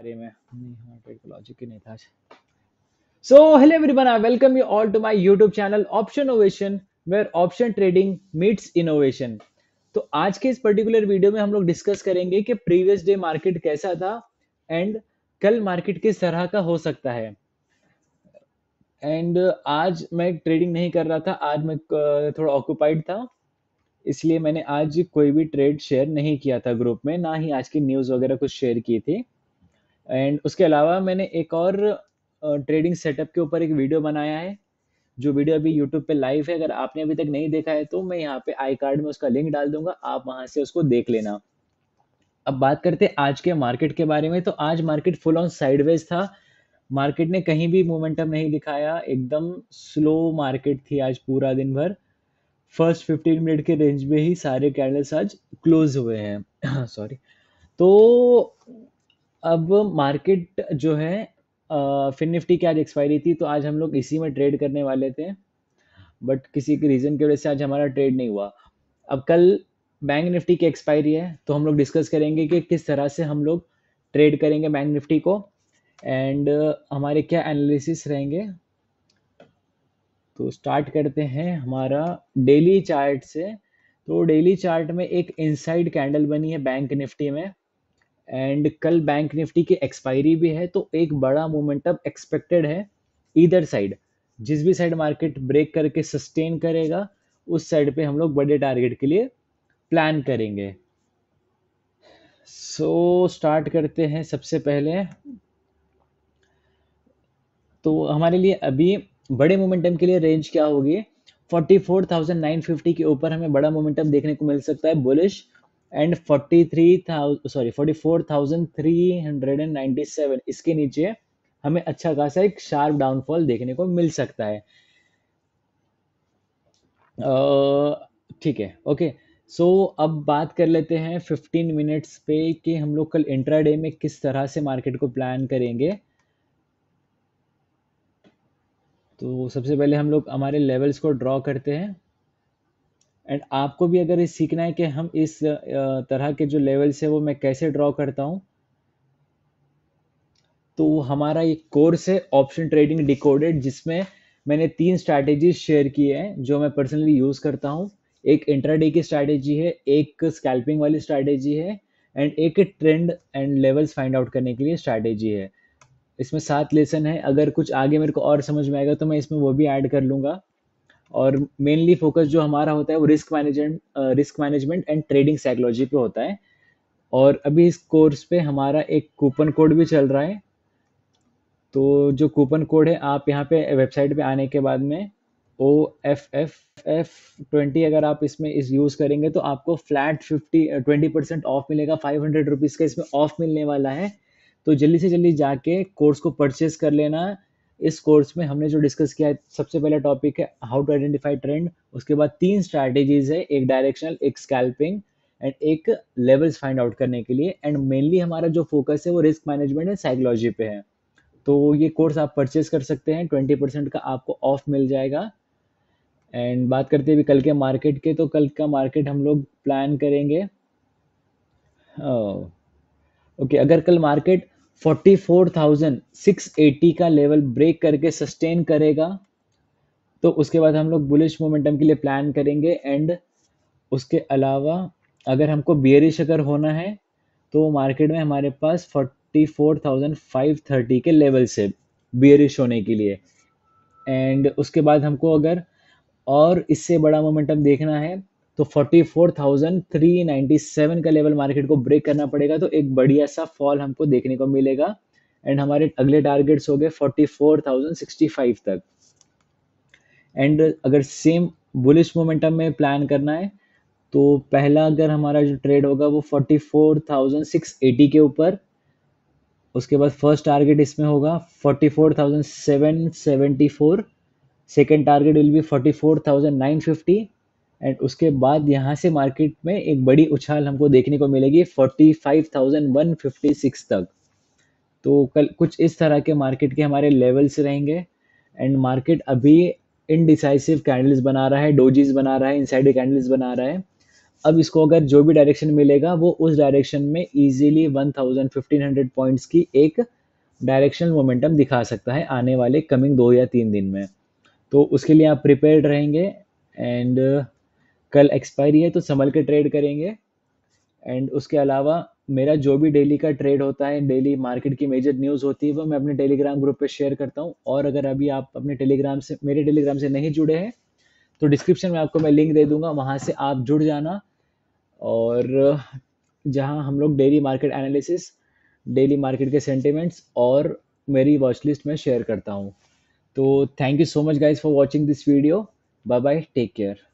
अरे मैं नहीं हमारा ट्रेड का लॉजिक ही नहीं था so hello everyone I welcome you all to my YouTube channel option innovation where option trading meets innovation तो आज के इस पर्टिकुलर वीडियो में हम लोग डिस्कस करेंगे कि प्रीवियस डे मार्केट कैसा था एंड कल मार्केट किस तरह का हो सकता है एंड uh, आज मैं ट्रेडिंग नहीं कर रहा था आज मैं uh, थोड़ा ऑक्यूपाइड था इसलिए मैंने आज कोई भी ट्रेड शेयर नहीं किया था ग्रुप में ना ही आज की न्यूज़ वगैरह कुछ शेयर की थी एंड उसके अलावा मैंने एक और ट्रेडिंग सेटअप के ऊपर एक वीडियो बनाया है जो वीडियो अभी यूट्यूब पे लाइव है अगर आपने अभी तक नहीं देखा है तो मैं यहाँ पे आई कार्ड में उसका लिंक डाल दूंगा आप वहाँ से उसको देख लेना अब बात करते हैं आज के मार्केट के बारे में तो आज मार्केट फुल ऑन साइडवेज था मार्केट ने कहीं भी मोमेंटम नहीं दिखाया एकदम स्लो मार्केट थी आज पूरा दिन भर फर्स्ट फिफ्टीन मिनट के रेंज में ही सारे कैंडल्स आज क्लोज हुए हैं सॉरी तो अब मार्केट जो है फिन निफ्टी की आज एक्सपायरी थी तो आज हम लोग इसी में ट्रेड करने वाले थे बट किसी के रीज़न की वजह से आज हमारा ट्रेड नहीं हुआ अब कल बैंक निफ्टी की एक्सपायरी है तो हम लोग डिस्कस करेंगे कि किस तरह से हम लोग ट्रेड करेंगे बैंक निफ्टी को एंड हमारे क्या एनालिसिस रहेंगे तो स्टार्ट करते हैं हमारा डेली चार्ट से तो डेली चार्ट में एक इनसाइड कैंडल बनी है बैंक निफ्टी में एंड कल बैंक निफ्टी की एक्सपायरी भी है तो एक बड़ा मोमेंटम एक्सपेक्टेड है इधर साइड जिस भी साइड मार्केट ब्रेक करके सस्टेन करेगा उस साइड पे हम लोग बड़े टारगेट के लिए प्लान करेंगे सो so, स्टार्ट करते हैं सबसे पहले तो हमारे लिए अभी बड़े मोमेंटम के लिए रेंज क्या होगी 44,950 के ऊपर हमें बड़ा मोमेंटम देखने को मिल सकता है bullish and forty three thousand sorry forty four thousand three hundred and ninety seven इसके नीचे हमें अच्छा खासा एक शार्प डाउनफॉल देखने को मिल सकता है ठीक है ओके सो so, अब बात कर लेते हैं फिफ्टीन मिनट्स पे कि हम लोग कल इंट्राडे में किस तरह से मार्केट को प्लान करेंगे तो सबसे पहले हम लोग हमारे लेवल्स को ड्रॉ करते हैं एंड आपको भी अगर ये सीखना है कि हम इस तरह के जो लेवल्स है वो मैं कैसे ड्रॉ करता हूँ तो हमारा एक कोर्स है ऑप्शन ट्रेडिंग डिकोडेड जिसमें मैंने तीन स्ट्रैटेजीज शेयर किए हैं जो मैं पर्सनली यूज़ करता हूँ एक इंट्राडे की स्ट्रैटेजी है एक स्कैल्पिंग वाली स्ट्रैटेजी है एंड एक trend and levels find out करने के लिए स्ट्रैटेजी है इसमें सात लेसन है अगर कुछ आगे मेरे को और समझ में आएगा तो मैं इसमें वो भी ऐड कर लूँगा और मेनली फोकस जो हमारा होता है वो risk management risk management and trading psychology पे होता है और अभी इस कोर्स पे हमारा एक कूपन कोड भी चल रहा है तो जो कूपन कोड है आप यहाँ पे वेबसाइट पे आने के बाद में O F F F twenty अगर आप इसमें इस यूज़ करेंगे तो आपको flat fifty twenty percent off मिलेगा फाइव हंड्रेड रुपीज़ का इसमें ऑफ मिलने वाला है तो जल्दी से जल्दी जाके कोर्स को परचेज कर लेना इस कोर्स में हमने जो डिस्कस किया है सबसे पहला टॉपिक है हाउ टू आइडेंटिफाई ट्रेंड उसके बाद तीन स्ट्रैटेजीज है एक डायरेक्शनल एक स्कैल्पिंग एंड एक लेवल्स फाइंड आउट करने के लिए एंड मेनली हमारा जो फोकस है वो रिस्क मैनेजमेंट एंड साइकोलॉजी पे है तो ये कोर्स आप परचेज कर सकते हैं ट्वेंटी परसेंट का आपको ऑफ मिल जाएगा एंड बात करते हैं कल के मार्केट के तो कल का मार्केट हम लोग प्लान करेंगे ओके oh. okay, अगर कल मार्केट 44,680 का लेवल ब्रेक करके सस्टेन करेगा तो उसके बाद हम लोग बुलिश मोमेंटम के लिए प्लान करेंगे एंड उसके अलावा अगर हमको बियरिश अगर होना है तो मार्केट में हमारे पास 44,530 के लेवल से बियरिश होने के लिए एंड उसके बाद हमको अगर और इससे बड़ा मोमेंटम देखना है तो 44,397 का लेवल मार्केट को ब्रेक करना पड़ेगा तो एक बढ़िया सा फॉल हमको देखने को मिलेगा एंड हमारे अगले टारगेट्स हो गए 44,065 तक एंड अगर सेम बुलिश मोमेंटम में प्लान करना है तो पहला अगर हमारा जो ट्रेड होगा वो 44,680 के ऊपर उसके बाद फर्स्ट टारगेट इसमें होगा 44,774 second target will be fifty and उसके बाद यहाँ से मार्केट में एक बड़ी उछाल हमको देखने को मिलेगी forty five thousand one fifty six तक तो कल कुछ इस तरह के मार्केट के हमारे लेवल्स रहेंगे एंड मार्केट अभी इनडिसाइसिव कैंडल्स बना रहा है डोजीज बना रहा है इनसाइड कैंडल्स बना रहा है अब इसको अगर जो भी डायरेक्शन मिलेगा वो उस डायरेक्शन में easily one thousand fifteen hundred points की एक डायरेक्शनल मोमेंटम दिखा सकता है आने वाले कमिंग दो या तीन दिन में तो उसके लिए आप प्रिपेयर रहेंगे एंड कल एक्सपायरी है तो संभल के ट्रेड करेंगे एंड उसके अलावा मेरा जो भी डेली का ट्रेड होता है डेली मार्केट की मेजर न्यूज़ होती है वो मैं अपने टेलीग्राम ग्रुप पे शेयर करता हूँ और अगर अभी आप अपने टेलीग्राम से मेरे टेलीग्राम से नहीं जुड़े हैं तो डिस्क्रिप्शन में आपको मैं लिंक दे दूँगा वहाँ से आप जुड़ जाना और जहाँ हम लोग daily market analysis daily market के सेंटिमेंट्स और मेरी वॉच लिस्ट में शेयर करता हूँ तो thank you so much guys for watching this video bye bye take care